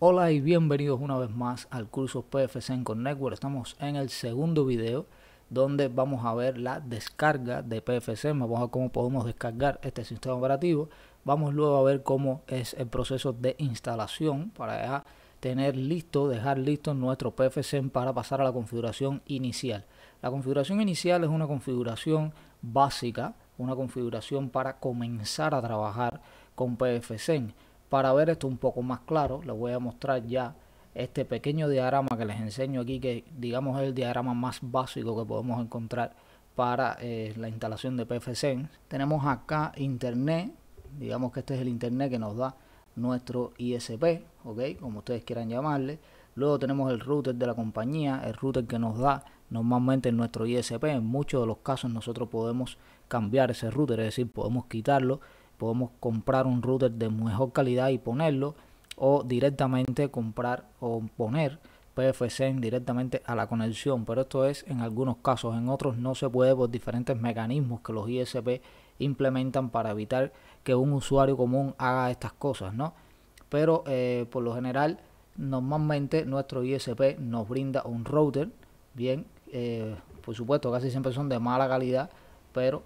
Hola y bienvenidos una vez más al curso PFC con Network. Estamos en el segundo video donde vamos a ver la descarga de PFC. Vamos a ver cómo podemos descargar este sistema operativo. Vamos luego a ver cómo es el proceso de instalación para tener listo, dejar listo nuestro PFC para pasar a la configuración inicial. La configuración inicial es una configuración básica, una configuración para comenzar a trabajar con PFSEN para ver esto un poco más claro, les voy a mostrar ya este pequeño diagrama que les enseño aquí, que digamos es el diagrama más básico que podemos encontrar para eh, la instalación de PFC. Tenemos acá Internet, digamos que este es el Internet que nos da nuestro ISP, Como ustedes quieran llamarle. Luego tenemos el router de la compañía, el router que nos da normalmente nuestro ISP. En muchos de los casos nosotros podemos cambiar ese router, es decir, podemos quitarlo podemos comprar un router de mejor calidad y ponerlo o directamente comprar o poner PFSense directamente a la conexión, pero esto es en algunos casos, en otros no se puede por diferentes mecanismos que los ISP implementan para evitar que un usuario común haga estas cosas, ¿no? Pero eh, por lo general, normalmente nuestro ISP nos brinda un router, bien, eh, por supuesto casi siempre son de mala calidad, pero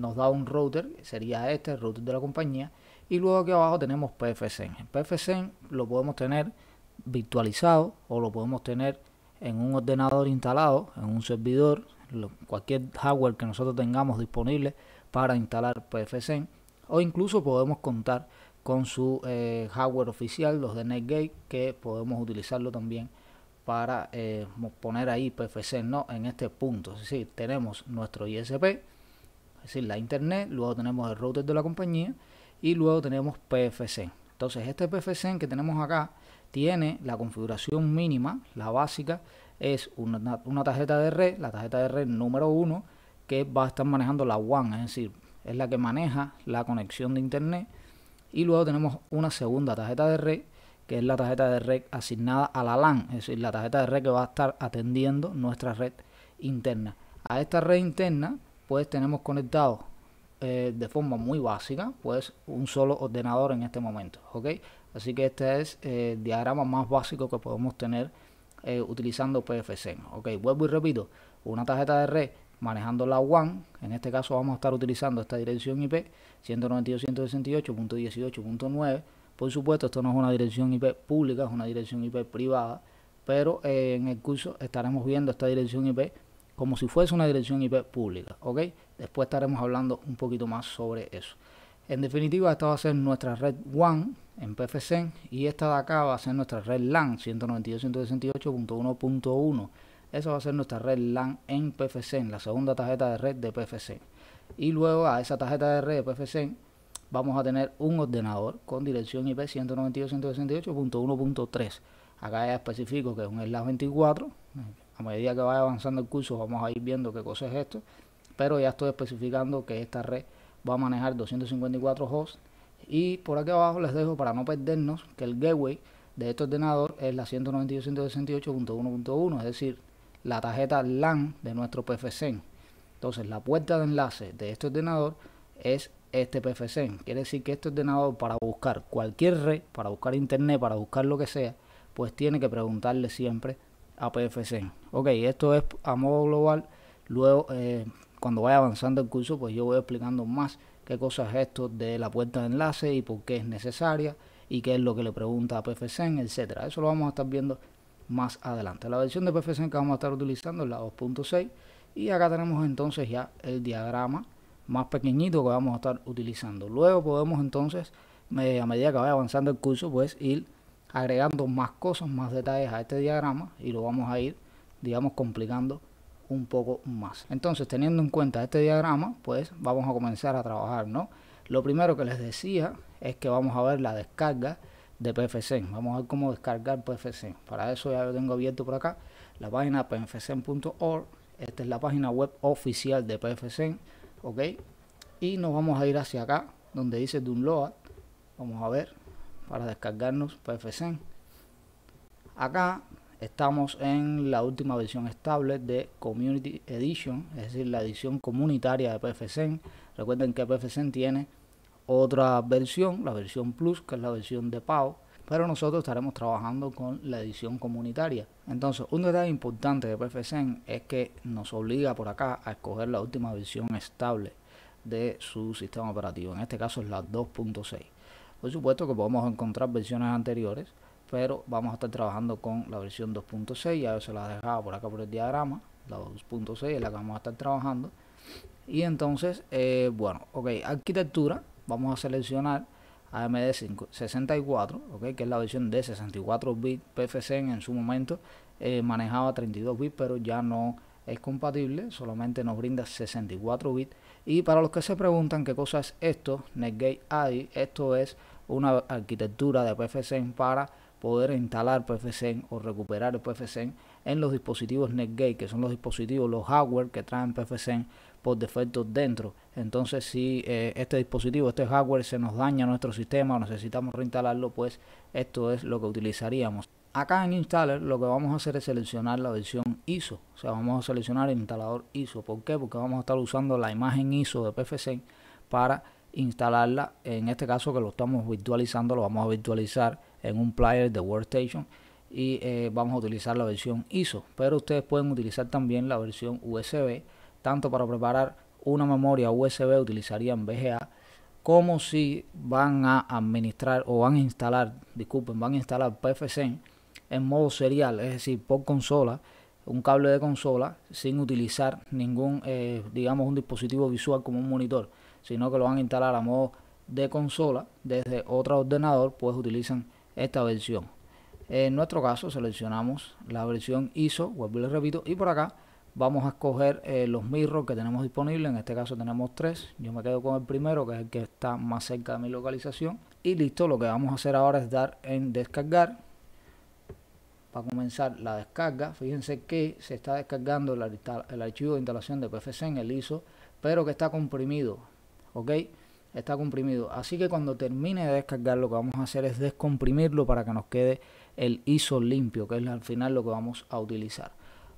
nos da un router, sería este, router de la compañía, y luego aquí abajo tenemos pfc El lo podemos tener virtualizado o lo podemos tener en un ordenador instalado, en un servidor, cualquier hardware que nosotros tengamos disponible para instalar pfc o incluso podemos contar con su eh, hardware oficial, los de NetGate, que podemos utilizarlo también para eh, poner ahí PFC ¿no? en este punto. si tenemos nuestro ISP, es decir, la internet, luego tenemos el router de la compañía y luego tenemos PFC. Entonces, este PFC que tenemos acá tiene la configuración mínima, la básica, es una, una tarjeta de red, la tarjeta de red número 1, que va a estar manejando la WAN, es decir, es la que maneja la conexión de internet. Y luego tenemos una segunda tarjeta de red, que es la tarjeta de red asignada a la LAN, es decir, la tarjeta de red que va a estar atendiendo nuestra red interna. A esta red interna pues tenemos conectado eh, de forma muy básica, pues un solo ordenador en este momento, ¿ok? Así que este es el eh, diagrama más básico que podemos tener eh, utilizando PFC, ¿ok? Vuelvo y repito, una tarjeta de red manejando la WAN, en este caso vamos a estar utilizando esta dirección IP 192.168.18.9, por supuesto esto no es una dirección IP pública, es una dirección IP privada, pero en el curso estaremos viendo esta dirección IP como si fuese una dirección IP pública, ¿ok? Después estaremos hablando un poquito más sobre eso. En definitiva, esta va a ser nuestra red WAN en PFC y esta de acá va a ser nuestra red LAN 192.168.1.1. Esa va a ser nuestra red LAN en PFC, la segunda tarjeta de red de PFC. Y luego a esa tarjeta de red de PFC vamos a tener un ordenador con dirección IP 192.168.1.3. Acá ya especifico que es un slash 24 a medida que vaya avanzando el curso vamos a ir viendo qué cosa es esto, pero ya estoy especificando que esta red va a manejar 254 hosts y por aquí abajo les dejo para no perdernos que el gateway de este ordenador es la 192.168.1.1, es decir, la tarjeta LAN de nuestro PFSense. Entonces la puerta de enlace de este ordenador es este PFSense. Quiere decir que este ordenador para buscar cualquier red, para buscar internet, para buscar lo que sea, pues tiene que preguntarle siempre pfc Ok, esto es a modo global. Luego, eh, cuando vaya avanzando el curso, pues yo voy explicando más qué cosas es esto de la puerta de enlace y por qué es necesaria y qué es lo que le pregunta a PFC, etcétera. Eso lo vamos a estar viendo más adelante. La versión de pfc que vamos a estar utilizando es la 2.6 y acá tenemos entonces ya el diagrama más pequeñito que vamos a estar utilizando. Luego podemos entonces, eh, a medida que vaya avanzando el curso, pues ir agregando más cosas, más detalles a este diagrama y lo vamos a ir, digamos, complicando un poco más. Entonces, teniendo en cuenta este diagrama, pues vamos a comenzar a trabajar, ¿no? Lo primero que les decía es que vamos a ver la descarga de PFC. Vamos a ver cómo descargar PFC. Para eso ya lo tengo abierto por acá, la página pfc.org. Esta es la página web oficial de PFC, ¿ok? Y nos vamos a ir hacia acá, donde dice Download. Vamos a ver, para descargarnos PFSense. Acá estamos en la última versión estable de Community Edition, es decir, la edición comunitaria de PFSense. Recuerden que PFSense tiene otra versión, la versión Plus, que es la versión de pago, pero nosotros estaremos trabajando con la edición comunitaria. Entonces, un detalle importante de PFSense es que nos obliga por acá a escoger la última versión estable de su sistema operativo, en este caso es la 2.6. Por supuesto que podemos encontrar versiones anteriores, pero vamos a estar trabajando con la versión 2.6, ya se la dejaba por acá por el diagrama, la 2.6 es la que vamos a estar trabajando. Y entonces, eh, bueno, ok, arquitectura, vamos a seleccionar AMD 64, que es la versión de 64 bits PFC en su momento eh, manejaba 32 bits, pero ya no es compatible, solamente nos brinda 64 bits. Y para los que se preguntan qué cosa es esto, Netgate ADI, esto es una arquitectura de PFSense para poder instalar PFSense o recuperar el PFSense en los dispositivos NetGate, que son los dispositivos, los hardware que traen PFSense por defecto dentro. Entonces, si eh, este dispositivo, este hardware se nos daña nuestro sistema o necesitamos reinstalarlo, pues esto es lo que utilizaríamos. Acá en Installer lo que vamos a hacer es seleccionar la versión ISO, o sea, vamos a seleccionar el instalador ISO. ¿Por qué? Porque vamos a estar usando la imagen ISO de pfc para instalarla. En este caso que lo estamos virtualizando, lo vamos a virtualizar en un player de Workstation y eh, vamos a utilizar la versión ISO. Pero ustedes pueden utilizar también la versión USB, tanto para preparar una memoria USB utilizarían VGA, como si van a administrar o van a instalar, disculpen, van a instalar PFC en modo serial, es decir, por consola un cable de consola sin utilizar ningún, eh, digamos, un dispositivo visual como un monitor sino que lo van a instalar a modo de consola desde otro ordenador, pues utilizan esta versión. En nuestro caso seleccionamos la versión ISO, vuelvo y repito, y por acá vamos a escoger eh, los mirros que tenemos disponibles, en este caso tenemos tres, yo me quedo con el primero que es el que está más cerca de mi localización y listo, lo que vamos a hacer ahora es dar en descargar para comenzar la descarga, fíjense que se está descargando el, el archivo de instalación de PFC en el ISO pero que está comprimido ¿ok? Está comprimido. Así que cuando termine de descargar lo que vamos a hacer es descomprimirlo para que nos quede el ISO limpio, que es al final lo que vamos a utilizar.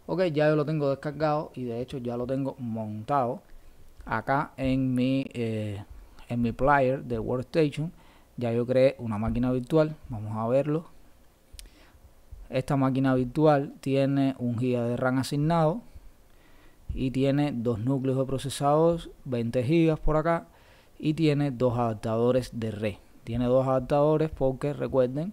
Ok, ya yo lo tengo descargado y de hecho ya lo tengo montado acá en mi, eh, en mi player de Workstation. Ya yo creé una máquina virtual, vamos a verlo. Esta máquina virtual tiene un GB de RAM asignado, y tiene dos núcleos de procesados, 20 GB por acá, y tiene dos adaptadores de red. Tiene dos adaptadores porque recuerden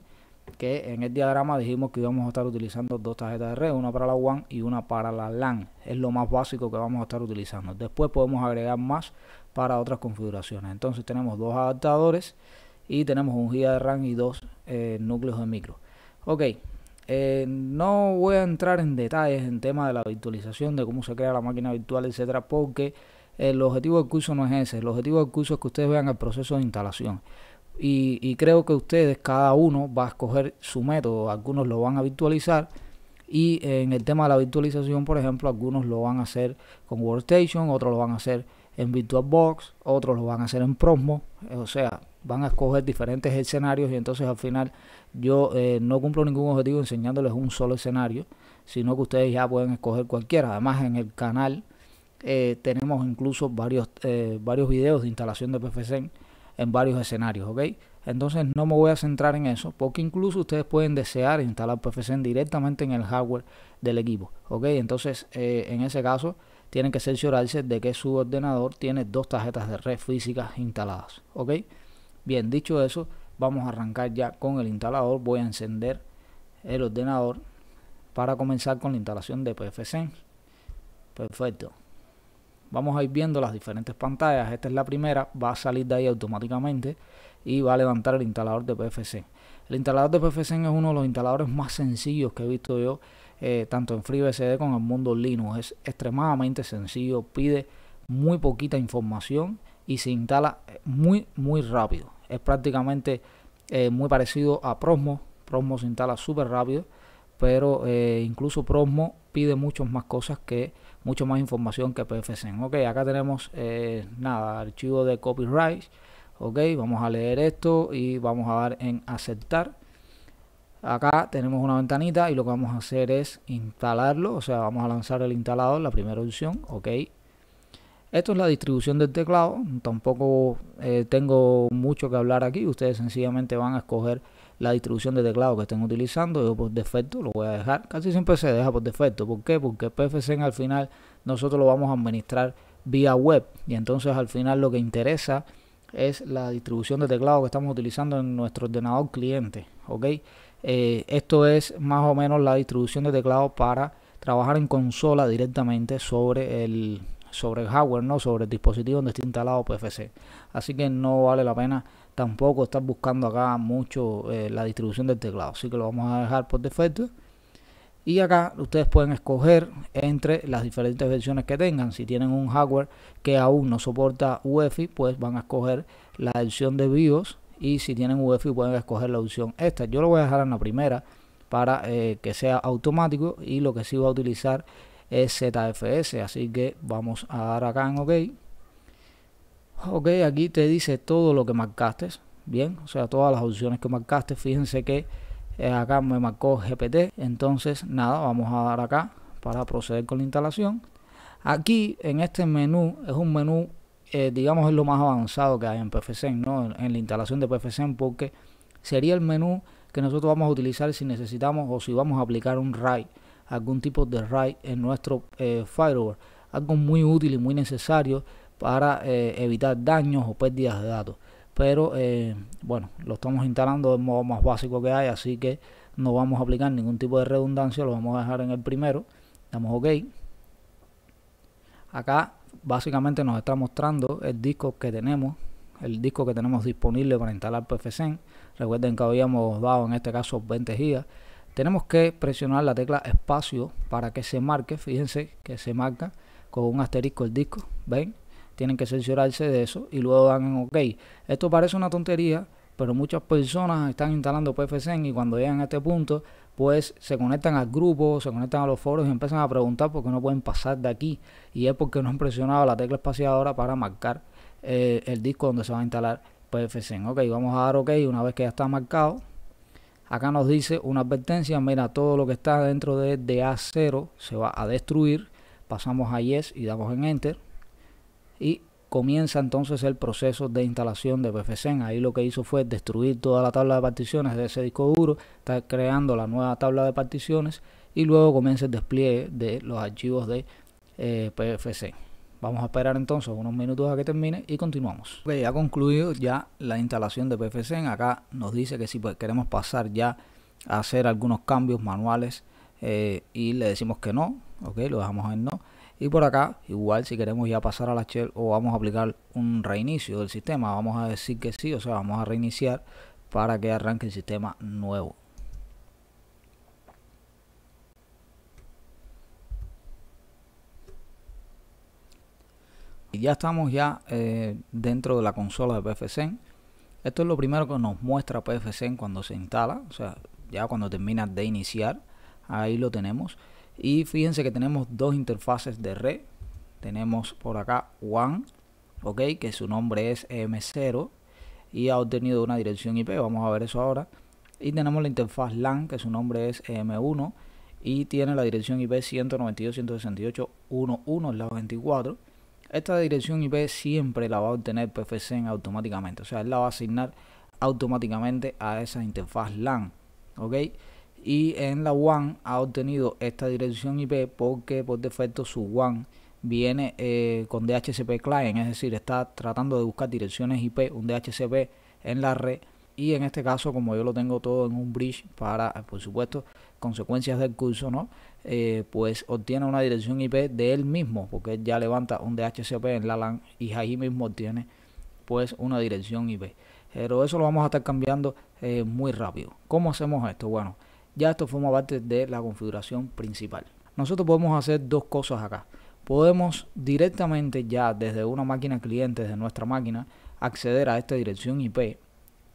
que en el diagrama dijimos que íbamos a estar utilizando dos tarjetas de red, una para la WAN y una para la LAN. Es lo más básico que vamos a estar utilizando. Después podemos agregar más para otras configuraciones. Entonces tenemos dos adaptadores y tenemos un GB de RAM y dos eh, núcleos de micro. Ok, eh, no voy a entrar en detalles en tema de la virtualización, de cómo se crea la máquina virtual, etcétera, porque eh, el objetivo del curso no es ese. El objetivo del curso es que ustedes vean el proceso de instalación. Y, y creo que ustedes, cada uno, va a escoger su método. Algunos lo van a virtualizar. Y en el tema de la virtualización, por ejemplo, algunos lo van a hacer con Workstation, otros lo van a hacer en VirtualBox, otros lo van a hacer en Promo. O sea, van a escoger diferentes escenarios y entonces al final yo eh, no cumplo ningún objetivo enseñándoles un solo escenario, sino que ustedes ya pueden escoger cualquiera. Además en el canal eh, tenemos incluso varios, eh, varios videos de instalación de PFC en varios escenarios, ¿ok? Entonces no me voy a centrar en eso, porque incluso ustedes pueden desear instalar PFC directamente en el hardware del equipo, ¿ok? Entonces en ese caso tienen que cerciorarse de que su ordenador tiene dos tarjetas de red físicas instaladas. ¿ok? Bien, dicho eso, vamos a arrancar ya con el instalador. Voy a encender el ordenador para comenzar con la instalación de PFC. Perfecto. Vamos a ir viendo las diferentes pantallas. Esta es la primera, va a salir de ahí automáticamente y va a levantar el instalador de PFC. El instalador de PFC es uno de los instaladores más sencillos que he visto yo, eh, tanto en FreeBSD como en el mundo Linux. Es extremadamente sencillo, pide muy poquita información y se instala muy, muy rápido es prácticamente eh, muy parecido a Prosmo. Prosmo se instala súper rápido, pero eh, incluso Prosmo pide muchas más cosas que mucho más información que PFSN. Ok, acá tenemos eh, nada, archivo de copyright. Ok, vamos a leer esto y vamos a dar en aceptar. Acá tenemos una ventanita y lo que vamos a hacer es instalarlo, o sea, vamos a lanzar el instalador, la primera opción, ok, esto es la distribución del teclado, tampoco eh, tengo mucho que hablar aquí, ustedes sencillamente van a escoger la distribución de teclado que estén utilizando, yo por defecto lo voy a dejar, casi siempre se deja por defecto, ¿por qué? Porque en al final nosotros lo vamos a administrar vía web y entonces al final lo que interesa es la distribución de teclado que estamos utilizando en nuestro ordenador cliente, ¿ok? Eh, esto es más o menos la distribución de teclado para trabajar en consola directamente sobre el sobre el hardware, no sobre el dispositivo donde está instalado PFC. Así que no vale la pena tampoco estar buscando acá mucho eh, la distribución del teclado. Así que lo vamos a dejar por defecto. Y acá ustedes pueden escoger entre las diferentes versiones que tengan. Si tienen un hardware que aún no soporta UEFI, pues van a escoger la versión de BIOS. Y si tienen UEFI, pueden escoger la opción esta. Yo lo voy a dejar en la primera para eh, que sea automático y lo que sí va a utilizar es ZFS. Así que vamos a dar acá en OK. Ok, aquí te dice todo lo que marcaste. Bien, o sea, todas las opciones que marcaste. Fíjense que eh, acá me marcó GPT. Entonces, nada, vamos a dar acá para proceder con la instalación. Aquí en este menú es un menú, eh, digamos, es lo más avanzado que hay en PFC, ¿no? En, la instalación de PFC, porque sería el menú que nosotros vamos a utilizar si necesitamos o si vamos a aplicar un RAID algún tipo de RAID en nuestro eh, firewall. Algo muy útil y muy necesario para eh, evitar daños o pérdidas de datos. Pero eh, bueno, lo estamos instalando del modo más básico que hay, así que no vamos a aplicar ningún tipo de redundancia, lo vamos a dejar en el primero. Damos OK. Acá básicamente nos está mostrando el disco que tenemos, el disco que tenemos disponible para instalar PFSense. Recuerden que habíamos dado en este caso 20 GB tenemos que presionar la tecla espacio para que se marque. Fíjense que se marca con un asterisco el disco. ¿Ven? Tienen que censurarse de eso y luego dan en OK. Esto parece una tontería, pero muchas personas están instalando PFSense y cuando llegan a este punto, pues se conectan al grupo, se conectan a los foros y empiezan a preguntar por qué no pueden pasar de aquí. Y es porque no han presionado la tecla espaciadora para marcar eh, el disco donde se va a instalar PFSense. Ok, vamos a dar OK una vez que ya está marcado Acá nos dice una advertencia, mira, todo lo que está dentro de DA0 se va a destruir. Pasamos a Yes y damos en Enter. Y comienza entonces el proceso de instalación de PFSense. Ahí lo que hizo fue destruir toda la tabla de particiones de ese disco duro, está creando la nueva tabla de particiones y luego comienza el despliegue de los archivos de eh, Vamos a esperar entonces unos minutos a que termine y continuamos. Ok, ya concluido ya la instalación de PFC. Acá nos dice que si pues, queremos pasar ya a hacer algunos cambios manuales eh, y le decimos que no. Ok, lo dejamos en no. Y por acá, igual si queremos ya pasar a la shell o vamos a aplicar un reinicio del sistema, vamos a decir que sí, o sea, vamos a reiniciar para que arranque el sistema nuevo. Y ya estamos ya eh, dentro de la consola de PFSense. Esto es lo primero que nos muestra PFSense cuando se instala, o sea, ya cuando termina de iniciar, ahí lo tenemos. Y fíjense que tenemos dos interfaces de red. Tenemos por acá One, ok, que su nombre es M0 y ha obtenido una dirección IP, vamos a ver eso ahora. Y tenemos la interfaz LAN, que su nombre es M1 y tiene la dirección IP 192.168.1.1, la 24 esta dirección IP siempre la va a obtener PFSense automáticamente, o sea, él la va a asignar automáticamente a esa interfaz LAN, ¿ok? Y en la WAN ha obtenido esta dirección IP porque por defecto su WAN viene eh, con DHCP client, es decir, está tratando de buscar direcciones IP, un DHCP en la red y en este caso como yo lo tengo todo en un bridge para, por supuesto, consecuencias del curso, ¿no? Eh, pues obtiene una dirección IP de él mismo, porque ya levanta un DHCP en la LAN y ahí mismo obtiene pues una dirección IP. Pero eso lo vamos a estar cambiando eh, muy rápido. ¿Cómo hacemos esto? Bueno, ya esto forma parte de la configuración principal. Nosotros podemos hacer dos cosas acá. Podemos directamente ya desde una máquina cliente, de nuestra máquina, acceder a esta dirección IP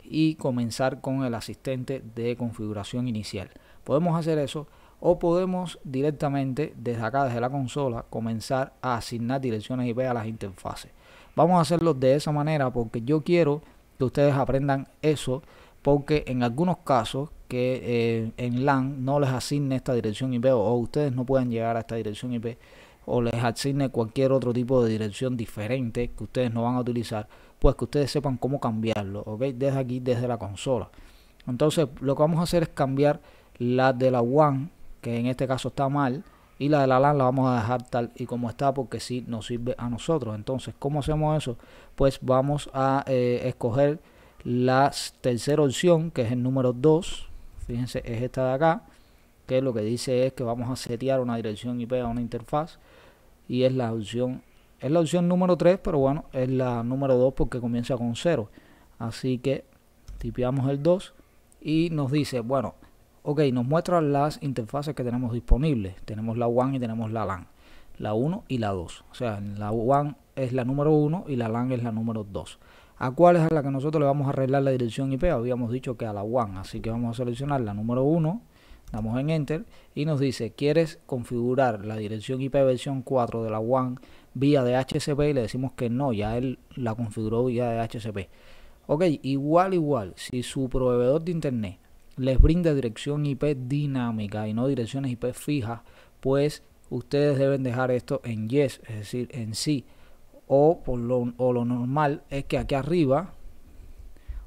y comenzar con el asistente de configuración inicial. Podemos hacer eso o podemos directamente desde acá, desde la consola, comenzar a asignar direcciones IP a las interfaces. Vamos a hacerlo de esa manera porque yo quiero que ustedes aprendan eso porque en algunos casos que eh, en LAN no les asigne esta dirección IP o, ustedes no pueden llegar a esta dirección IP o les asigne cualquier otro tipo de dirección diferente que ustedes no van a utilizar, pues que ustedes sepan cómo cambiarlo, ¿ok? Desde aquí, desde la consola. Entonces, lo que vamos a hacer es cambiar la de la WAN, que en este caso está mal, y la de la LAN la vamos a dejar tal y como está porque si sí nos sirve a nosotros. Entonces, ¿cómo hacemos eso? Pues vamos a eh, escoger la tercera opción, que es el número 2, fíjense, es esta de acá, que lo que dice es que vamos a setear una dirección IP a una interfaz y es la opción es la opción número 3, pero bueno, es la número 2 porque comienza con 0. Así que tipeamos el 2 y nos dice, bueno, Ok, nos muestra las interfaces que tenemos disponibles. Tenemos la WAN y tenemos la LAN. La 1 y la 2. O sea, la WAN es la número 1 y la LAN es la número 2. ¿A cuál es a la que nosotros le vamos a arreglar la dirección IP? Habíamos dicho que a la WAN. Así que vamos a seleccionar la número 1. Damos en Enter y nos dice, ¿quieres configurar la dirección IP versión 4 de la WAN vía de DHCP? Y le decimos que no, ya él la configuró vía DHCP. Ok, igual, igual, si su proveedor de Internet les brinda dirección IP dinámica y no direcciones IP fijas, pues ustedes deben dejar esto en yes, es decir, en sí. O, por lo, normal es que aquí arriba,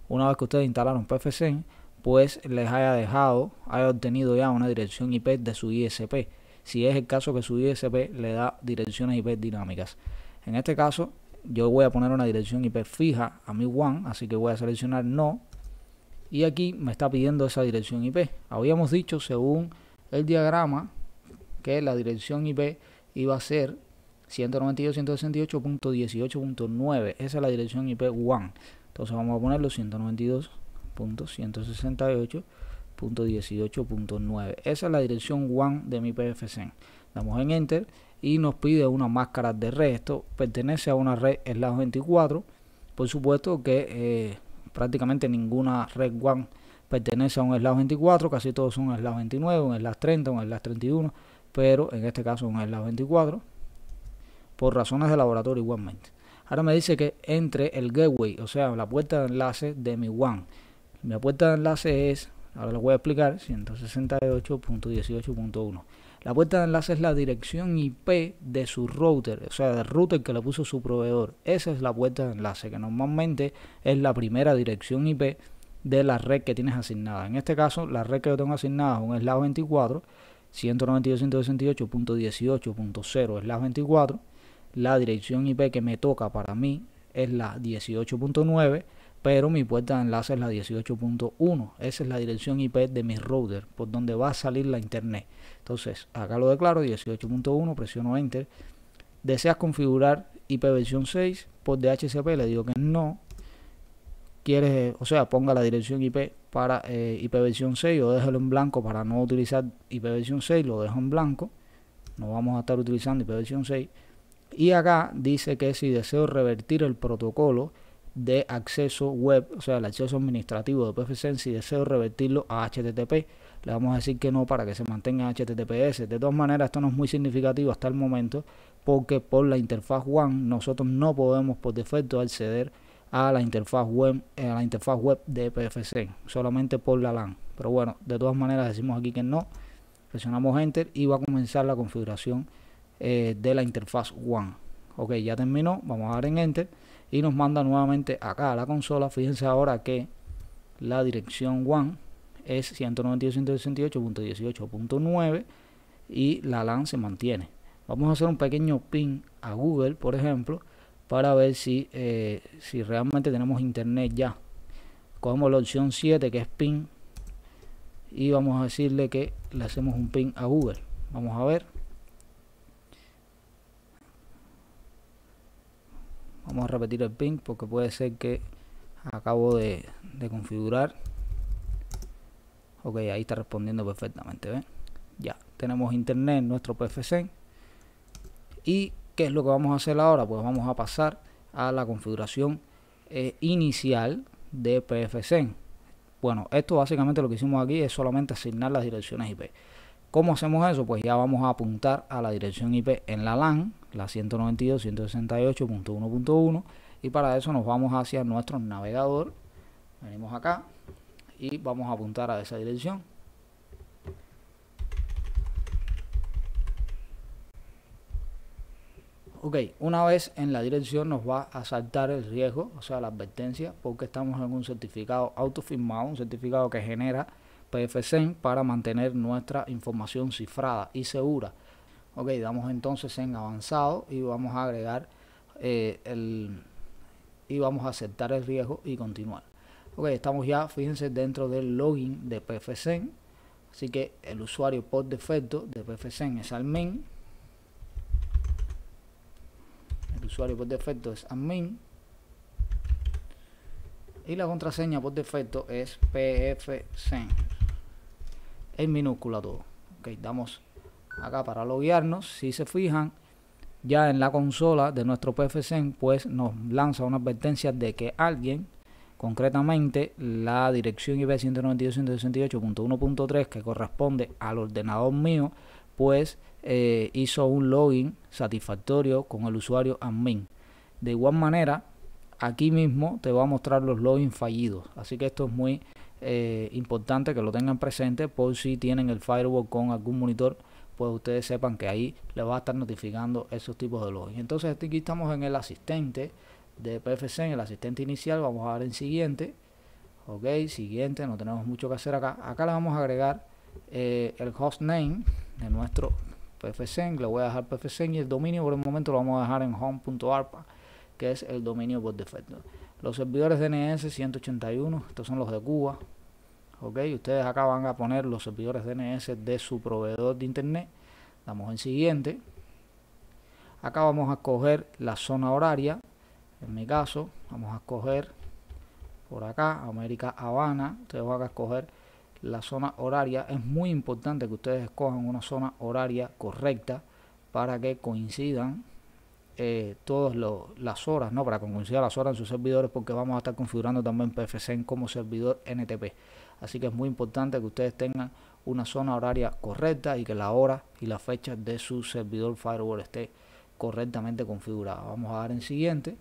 una vez que ustedes instalaron PFC, pues les haya dejado, haya obtenido ya una dirección IP de su ISP. Si es el caso que su ISP le da direcciones IP dinámicas. En este caso, yo voy a poner una dirección IP fija a mi WAN, así que voy a seleccionar no y aquí me está pidiendo esa dirección IP. Habíamos dicho según el diagrama que la dirección IP iba a ser 192.168.18.9. Esa es la dirección IP1. Entonces vamos a ponerlo 192.168.18.9. Esa es la dirección 1 de mi PFC. Damos en Enter y nos pide una máscara de red. Esto pertenece a una red la 24. Por supuesto que eh, prácticamente ninguna Red One pertenece a un SLA 24, casi todos son SLA 29, un SLA 30, un SLA 31, pero en este caso un SLA 24, por razones de laboratorio igualmente. Ahora me dice que entre el gateway, o sea, la puerta de enlace de mi WAN. Mi puerta de enlace es, ahora lo voy a explicar, 168.18.1. La puerta de enlace es la dirección IP de su router, o sea, del router que le puso su proveedor. Esa es la puerta de enlace, que normalmente es la primera dirección IP de la red que tienes asignada. En este caso, la red que yo tengo asignada es un 24, 192.168.18.0 La 24. La dirección IP que me toca para mí es la 18.9 pero mi puerta de enlace es la 18.1. Esa es la dirección IP de mi router, por donde va a salir la internet. Entonces, acá lo declaro 18.1, presiono Enter. ¿Deseas configurar IP versión 6 por DHCP? Le digo que no. Quieres, eh, o sea, ponga la dirección IP para ipv IP 6 o déjalo en blanco para no utilizar IP 6, lo dejo en blanco. No vamos a estar utilizando IP 6. Y acá dice que si deseo revertir el protocolo, de acceso web, o sea, el acceso administrativo de PFSense, si deseo revertirlo a HTTP, le vamos a decir que no para que se mantenga HTTPS. De todas maneras, esto no es muy significativo hasta el momento, porque por la interfaz one nosotros no podemos por defecto acceder a la interfaz web, eh, a la interfaz web de PFC, solamente por la LAN. Pero bueno, de todas maneras decimos aquí que no, presionamos Enter y va a comenzar la configuración eh, de la interfaz one Ok, ya terminó, vamos a dar en Enter y nos manda nuevamente acá a la consola. Fíjense ahora que la dirección WAN es 192.168.18.9 y la LAN se mantiene. Vamos a hacer un pequeño pin a Google, por ejemplo, para ver si, eh, realmente tenemos internet ya. Cogemos la opción 7 que es pin y vamos a decirle que le hacemos un pin a Google. Vamos a ver. a repetir el ping porque puede ser que acabo de, configurar. Ok, ahí está respondiendo perfectamente, Ya, tenemos internet nuestro PFC. ¿Y qué es lo que vamos a hacer ahora? Pues vamos a pasar a la configuración eh, inicial de PFC. Bueno, esto básicamente lo que hicimos aquí es solamente asignar las direcciones IP. ¿Cómo hacemos eso? Pues ya vamos a apuntar a la dirección IP en la LAN, la 192.168.1.1 y para eso nos vamos hacia nuestro navegador. Venimos acá y vamos a apuntar a esa dirección. Ok, una vez en la dirección nos va a saltar el riesgo, o sea, la advertencia, porque estamos en un certificado autofirmado, un certificado que genera PFSEN para mantener nuestra información cifrada y segura. Ok, damos entonces en avanzado y vamos a agregar eh, el... y vamos a aceptar el riesgo y continuar. Ok, estamos ya, fíjense, dentro del login de PFSense. Así que el usuario por defecto de PFSense es admin. El usuario por defecto es admin. Y la contraseña por defecto es pfsen. En minúscula todo. Ok, damos acá para loguearnos, si se fijan, ya en la consola de nuestro PFSense, pues nos lanza una advertencia de que alguien, concretamente la dirección IP 192.168.1.3 que corresponde al ordenador mío, pues eh, hizo un login satisfactorio con el usuario admin. De igual manera, aquí mismo te va a mostrar los logins fallidos, así que esto es muy eh, importante que lo tengan presente por si tienen el firewall con algún monitor pues ustedes sepan que ahí le va a estar notificando esos tipos de login. Entonces aquí estamos en el asistente de PFC, en el asistente inicial, vamos a dar en siguiente. Ok, siguiente, no tenemos mucho que hacer acá. Acá le vamos a agregar eh, el hostname de nuestro PFSense, le voy a dejar PFSense y el dominio por el momento lo vamos a dejar en home.arpa, que es el dominio por defecto. Los servidores DNS 181, estos son los de Cuba, ustedes acá van a poner los servidores DNS de su proveedor de internet damos en siguiente acá vamos a escoger la zona horaria en mi caso vamos a escoger por acá América Habana ustedes van a escoger la zona horaria es muy importante que ustedes escojan una zona horaria correcta para que coincidan eh, todas las horas, ¿no? Para que coincidan las horas en sus servidores, porque vamos a estar configurando también PFSense como servidor NTP. Así que es muy importante que ustedes tengan una zona horaria correcta y que la hora y la fecha de su servidor firewall esté correctamente configurada. Vamos a dar en siguiente.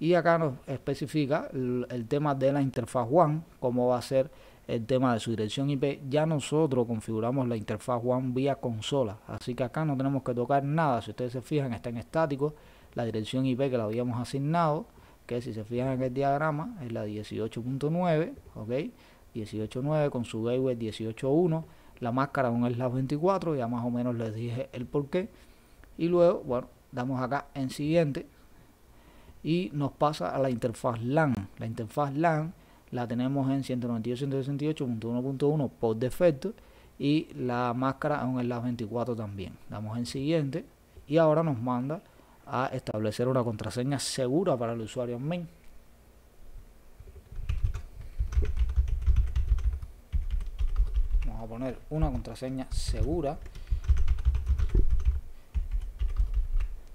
Y acá nos especifica el, tema de la interfaz WAN, cómo va a ser el tema de su dirección IP. Ya nosotros configuramos la interfaz WAN vía consola, así que acá no tenemos que tocar nada. Si ustedes se fijan, está en estático la dirección IP que la habíamos asignado, que si se fijan en el diagrama es la 18.9, ¿ok? 18.9 con su gateway 18.1, la máscara un las 24, ya más o menos les dije el porqué. Y luego, bueno, damos acá en siguiente y nos pasa a la interfaz LAN. La interfaz LAN la tenemos en 192.168.1.1 por defecto y la máscara a un las 24 también. Damos en siguiente y ahora nos manda a establecer una contraseña segura para el usuario main. una contraseña segura.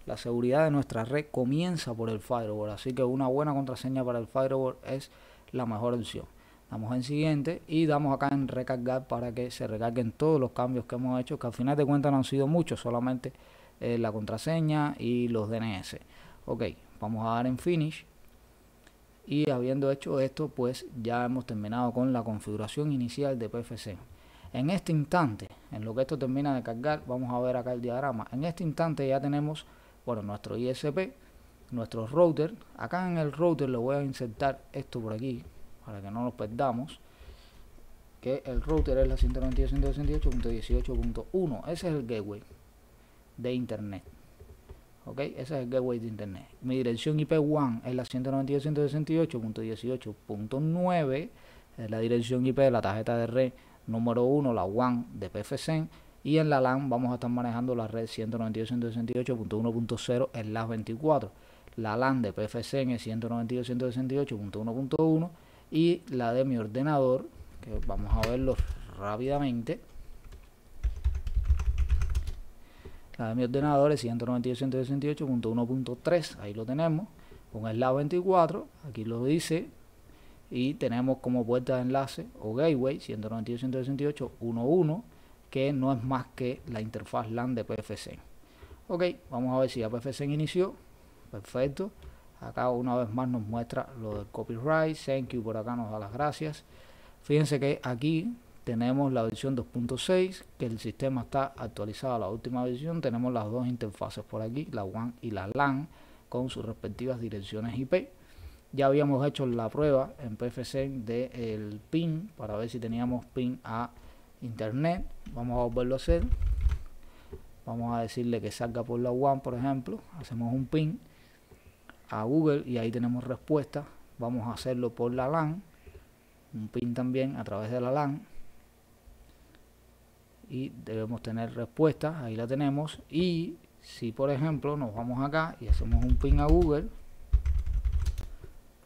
La seguridad de nuestra red comienza por el firewall, así que una buena contraseña para el firewall es la mejor opción. Damos en siguiente y damos acá en recargar para que se recarguen todos los cambios que hemos hecho, que al final de cuentas no han sido muchos, solamente eh, la contraseña y los DNS. Ok, vamos a dar en finish. Y habiendo hecho esto, pues ya hemos terminado con la configuración inicial de PFC. En este instante, en lo que esto termina de cargar, vamos a ver acá el diagrama. En este instante ya tenemos, bueno, nuestro ISP, nuestro router. Acá en el router lo voy a insertar esto por aquí, para que no nos perdamos. Que el router es la 192.168.18.1. Ese es el gateway de internet. ¿Ok? Ese es el gateway de internet. Mi dirección IP1 es la 192.168.18.9. Es la dirección IP de la tarjeta de red número 1, la WAN de PFSEN Y en la LAN vamos a estar manejando la red 192.168.1.0 en las 24. La LAN de PFSEN es 192.168.1.1 y la de mi ordenador, que vamos a verlo rápidamente. La de mi ordenador es 192.168.1.3, ahí lo tenemos, con el lado 24, aquí lo dice, y tenemos como puerta de enlace o gateway 192.168.1.1 que no es más que la interfaz LAN de PFC Ok, vamos a ver si ya PFC inició. Perfecto. Acá una vez más nos muestra lo del copyright. Thank you por acá nos da las gracias. Fíjense que aquí tenemos la versión 2.6, que el sistema está actualizado a la última versión. Tenemos las dos interfaces por aquí, la WAN y la LAN, con sus respectivas direcciones IP ya habíamos hecho la prueba en PFC del pin para ver si teníamos pin a internet vamos a volverlo a hacer vamos a decirle que salga por la WAN por ejemplo hacemos un pin a Google y ahí tenemos respuesta vamos a hacerlo por la LAN un pin también a través de la LAN y debemos tener respuesta ahí la tenemos y si por ejemplo nos vamos acá y hacemos un pin a Google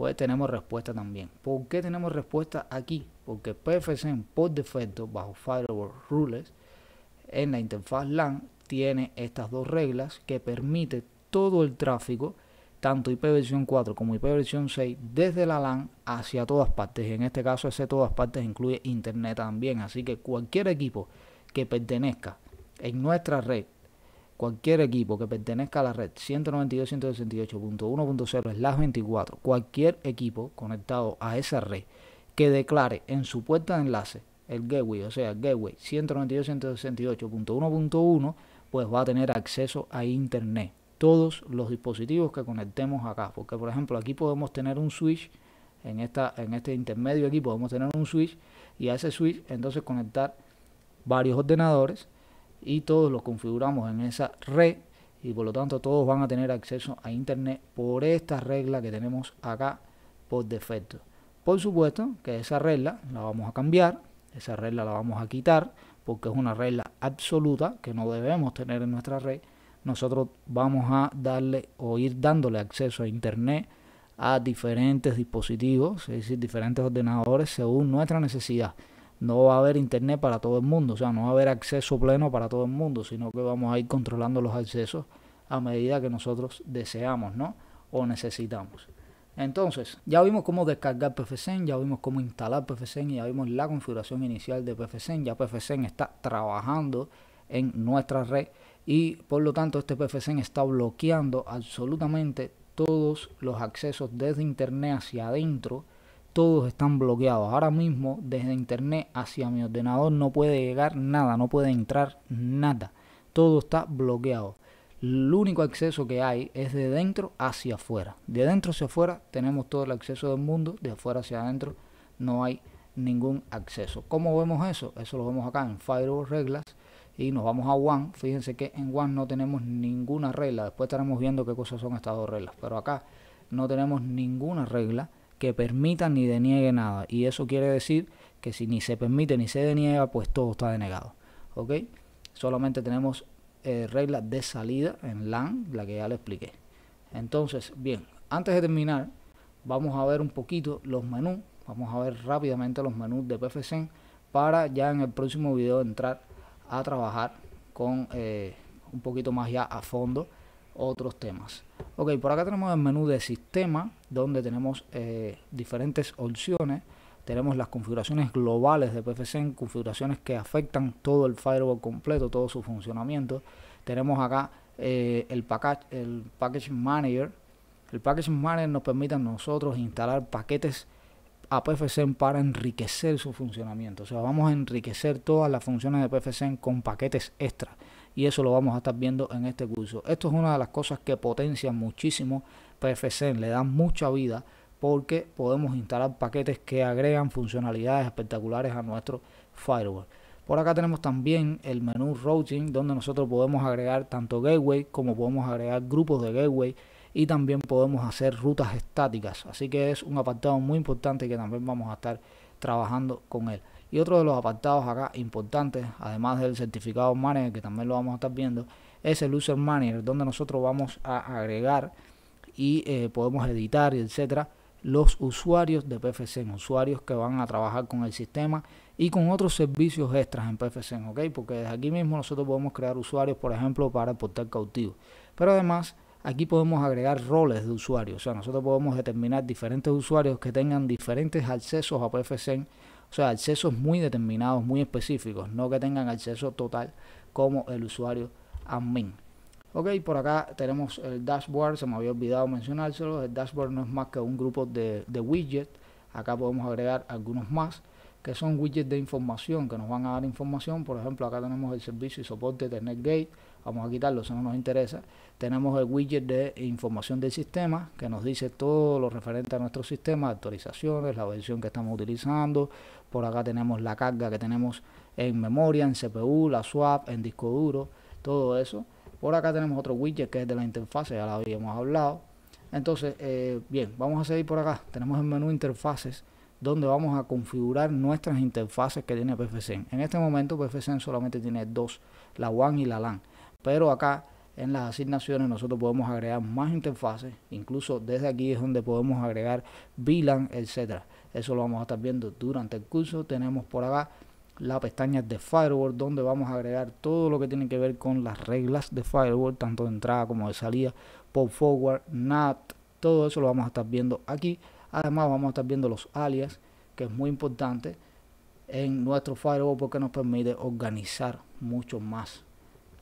pues tenemos respuesta también. ¿Por qué tenemos respuesta aquí? Porque PFC por defecto, bajo Firewall Rules, en la interfaz LAN, tiene estas dos reglas que permite todo el tráfico, tanto IPv 4 como IPv 6, desde la LAN hacia todas partes. En este caso, ese todas partes incluye Internet también. Así que cualquier equipo que pertenezca en nuestra red cualquier equipo que pertenezca a la red 192.168.1.0 las 24, cualquier equipo conectado a esa red que declare en su puerta de enlace el gateway, o sea, gateway 192.168.1.1, pues va a tener acceso a internet. Todos los dispositivos que conectemos acá, porque por ejemplo aquí podemos tener un switch, en, esta, en este intermedio aquí podemos tener un switch y a ese switch entonces conectar varios ordenadores y todos los configuramos en esa red y por lo tanto todos van a tener acceso a internet por esta regla que tenemos acá por defecto. Por supuesto que esa regla la vamos a cambiar, esa regla la vamos a quitar porque es una regla absoluta que no debemos tener en nuestra red. Nosotros vamos a darle o ir dándole acceso a internet a diferentes dispositivos, es decir, diferentes ordenadores según nuestra necesidad no va a haber internet para todo el mundo, o sea, no va a haber acceso pleno para todo el mundo, sino que vamos a ir controlando los accesos a medida que nosotros deseamos, ¿no? O necesitamos. Entonces, ya vimos cómo descargar PFSense, ya vimos cómo instalar y ya vimos la configuración inicial de PFSense, ya PFSense está trabajando en nuestra red y por lo tanto este PFSense está bloqueando absolutamente todos los accesos desde internet hacia adentro todos están bloqueados. Ahora mismo desde internet hacia mi ordenador no puede llegar nada, no puede entrar nada. Todo está bloqueado. El único acceso que hay es de dentro hacia afuera. De dentro hacia afuera tenemos todo el acceso del mundo, de afuera hacia adentro no hay ningún acceso. ¿Cómo vemos eso? Eso lo vemos acá en Firewall Reglas y nos vamos a One. Fíjense que en One no tenemos ninguna regla. Después estaremos viendo qué cosas son estas dos reglas. Pero acá no tenemos ninguna regla que permitan ni deniegue nada. Y eso quiere decir que si ni se permite ni se deniega, pues todo está denegado. ¿Ok? Solamente tenemos eh, reglas de salida en LAN, la que ya le expliqué. Entonces, bien, antes de terminar, vamos a ver un poquito los menús. Vamos a ver rápidamente los menús de PFSense para ya en el próximo video entrar a trabajar con eh, un poquito más ya a fondo otros temas. Ok, por acá tenemos el menú de sistema, donde tenemos eh, diferentes opciones. Tenemos las configuraciones globales de PFSEN, configuraciones que afectan todo el firewall completo, todo su funcionamiento. Tenemos acá eh, el, package, el Package Manager. El Package Manager nos permite a nosotros instalar paquetes a PFSEN para enriquecer su funcionamiento. O sea, vamos a enriquecer todas las funciones de PFSEN con paquetes extra y eso lo vamos a estar viendo en este curso. Esto es una de las cosas que potencia muchísimo PFC, le da mucha vida porque podemos instalar paquetes que agregan funcionalidades espectaculares a nuestro firewall. Por acá tenemos también el menú routing donde nosotros podemos agregar tanto gateway como podemos agregar grupos de gateway y también podemos hacer rutas estáticas. Así que es un apartado muy importante que también vamos a estar trabajando con él. Y otro de los apartados acá importantes, además del certificado manager, que también lo vamos a estar viendo, es el user manager, donde nosotros vamos a agregar y eh, podemos editar, y etcétera, los usuarios de PFCN, usuarios que van a trabajar con el sistema y con otros servicios extras en PFC, ¿ok? Porque desde aquí mismo nosotros podemos crear usuarios, por ejemplo, para el portal cautivo. Pero además, aquí podemos agregar roles de usuarios, o sea, nosotros podemos determinar diferentes usuarios que tengan diferentes accesos a PFC o sea, accesos muy determinados, muy específicos, no que tengan acceso total como el usuario admin. Ok, por acá tenemos el dashboard, se me había olvidado mencionárselo. El dashboard no es más que un grupo de, de widgets. Acá podemos agregar algunos más que son widgets de información que nos van a dar información. Por ejemplo, acá tenemos el servicio y soporte de NetGate vamos a quitarlo, eso no nos interesa. Tenemos el widget de información del sistema que nos dice todo lo referente a nuestro sistema, actualizaciones, la versión que estamos utilizando. Por acá tenemos la carga que tenemos en memoria, en CPU, la swap, en disco duro, todo eso. Por acá tenemos otro widget que es de la interfase, ya la habíamos hablado. Entonces, eh, bien, vamos a seguir por acá. Tenemos el menú interfaces donde vamos a configurar nuestras interfaces que tiene PFSense. En este momento PFSense solamente tiene dos, la WAN y la LAN. Pero acá en las asignaciones nosotros podemos agregar más interfaces, incluso desde aquí es donde podemos agregar VLAN, etcétera. Eso lo vamos a estar viendo durante el curso. Tenemos por acá la pestaña de firewall donde vamos a agregar todo lo que tiene que ver con las reglas de firewall, tanto de entrada como de salida, pop forward, NAT, todo eso lo vamos a estar viendo aquí. Además vamos a estar viendo los alias, que es muy importante en nuestro firewall porque nos permite organizar mucho más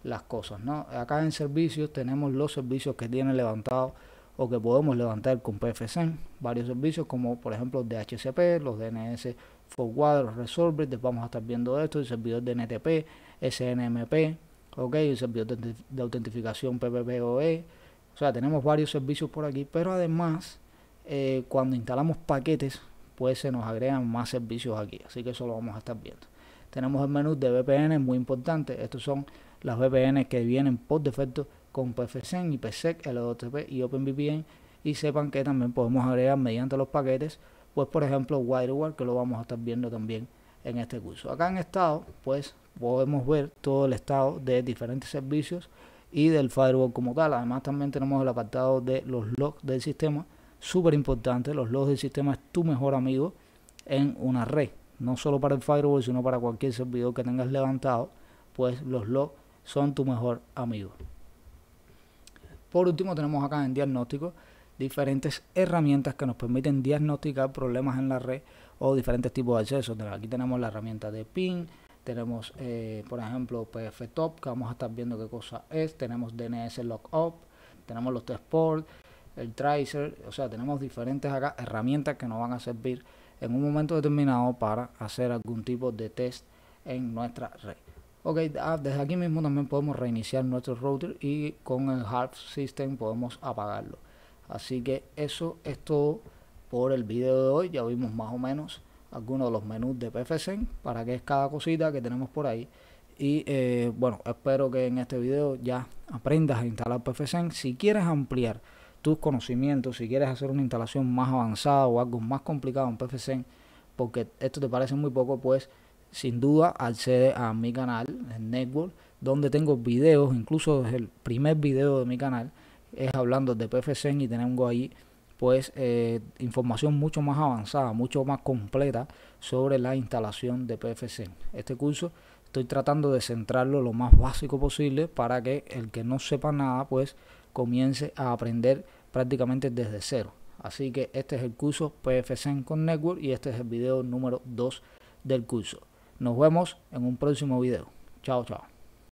las cosas. ¿no? Acá en servicios tenemos los servicios que tiene levantado o que podemos levantar con PFSense, varios servicios como por ejemplo DHCP, los DNS forward los Resolvers, vamos a estar viendo esto, el servidor de NTP, SNMP, ok el servidor de, autentificación PPPoE, o sea, tenemos varios servicios por aquí, pero además eh, cuando instalamos paquetes, pues se nos agregan más servicios aquí, así que eso lo vamos a estar viendo. Tenemos el menú de VPN, muy importante, estos son las VPN que vienen por defecto con PFSense, IPsec, tp y OpenVPN y sepan que también podemos agregar mediante los paquetes, pues por ejemplo WireGuard que lo vamos a estar viendo también en este curso. Acá en estado, pues podemos ver todo el estado de diferentes servicios y del firewall como tal. Además también tenemos el apartado de los logs del sistema, súper importante, los logs del sistema es tu mejor amigo en una red, no solo para el firewall, sino para cualquier servidor que tengas levantado, pues los logs son tu mejor amigo. Por último, tenemos acá en diagnóstico diferentes herramientas que nos permiten diagnosticar problemas en la red o diferentes tipos de acceso Aquí tenemos la herramienta de PIN, tenemos, eh, por ejemplo, PFTOP, que vamos a estar viendo qué cosa es, tenemos DNS Lockup, tenemos los test port, el tracer, o sea, tenemos diferentes herramientas que nos van a servir en un momento determinado para hacer algún tipo de test en nuestra red. Ok, ah, desde aquí mismo también podemos reiniciar nuestro router y con el hard System podemos apagarlo. Así que eso es todo por el video de hoy. Ya vimos más o menos algunos de los menús de PFSense, para qué es cada cosita que tenemos por ahí. Y eh, bueno, espero que en este video ya aprendas a instalar PFSense. Si quieres ampliar tus conocimientos, si quieres hacer una instalación más avanzada o algo más complicado en PFSense, porque esto te parece muy poco, pues sin duda accede a mi canal, network, donde tengo videos, incluso el primer video de mi canal es hablando de PFC y tengo ahí pues eh, información mucho más avanzada, mucho más completa sobre la instalación de PFC. Este curso estoy tratando de centrarlo lo más básico posible para que el que no sepa nada pues comience a aprender prácticamente desde cero. Así que este es el curso PFC con Network y este es el video número 2 del curso. Nos vemos en un próximo video. Chao, chao.